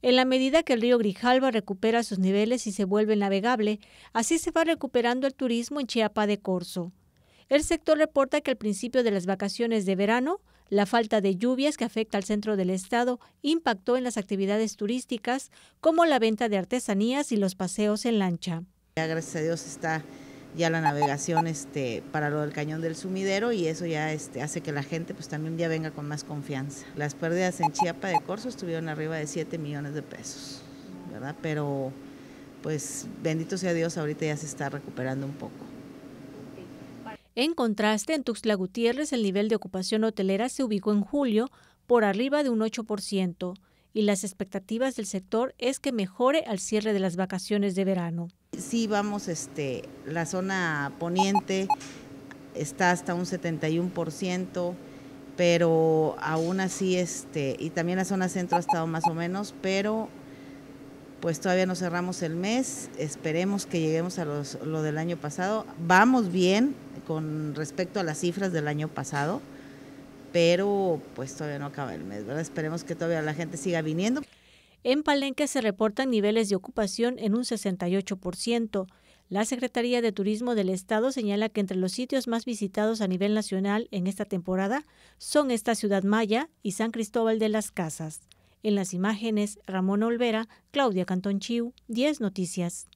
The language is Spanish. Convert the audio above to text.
En la medida que el río Grijalva recupera sus niveles y se vuelve navegable, así se va recuperando el turismo en Chiapa de Corzo. El sector reporta que al principio de las vacaciones de verano, la falta de lluvias que afecta al centro del estado impactó en las actividades turísticas como la venta de artesanías y los paseos en lancha. gracias a Dios está ya la navegación este, para lo del cañón del sumidero y eso ya este, hace que la gente pues también ya venga con más confianza. Las pérdidas en Chiapa de Corso estuvieron arriba de 7 millones de pesos, ¿verdad? Pero pues bendito sea Dios, ahorita ya se está recuperando un poco. En contraste, en Tuxtla Gutiérrez el nivel de ocupación hotelera se ubicó en julio por arriba de un 8% y las expectativas del sector es que mejore al cierre de las vacaciones de verano sí vamos, este, la zona poniente está hasta un 71%, pero aún así, este, y también la zona centro ha estado más o menos, pero pues todavía no cerramos el mes, esperemos que lleguemos a los, lo del año pasado. Vamos bien con respecto a las cifras del año pasado, pero pues todavía no acaba el mes, ¿verdad? Esperemos que todavía la gente siga viniendo. En Palenque se reportan niveles de ocupación en un 68%. La Secretaría de Turismo del Estado señala que entre los sitios más visitados a nivel nacional en esta temporada son esta ciudad maya y San Cristóbal de las Casas. En las imágenes, Ramón Olvera, Claudia Cantón Chiu, 10 Noticias.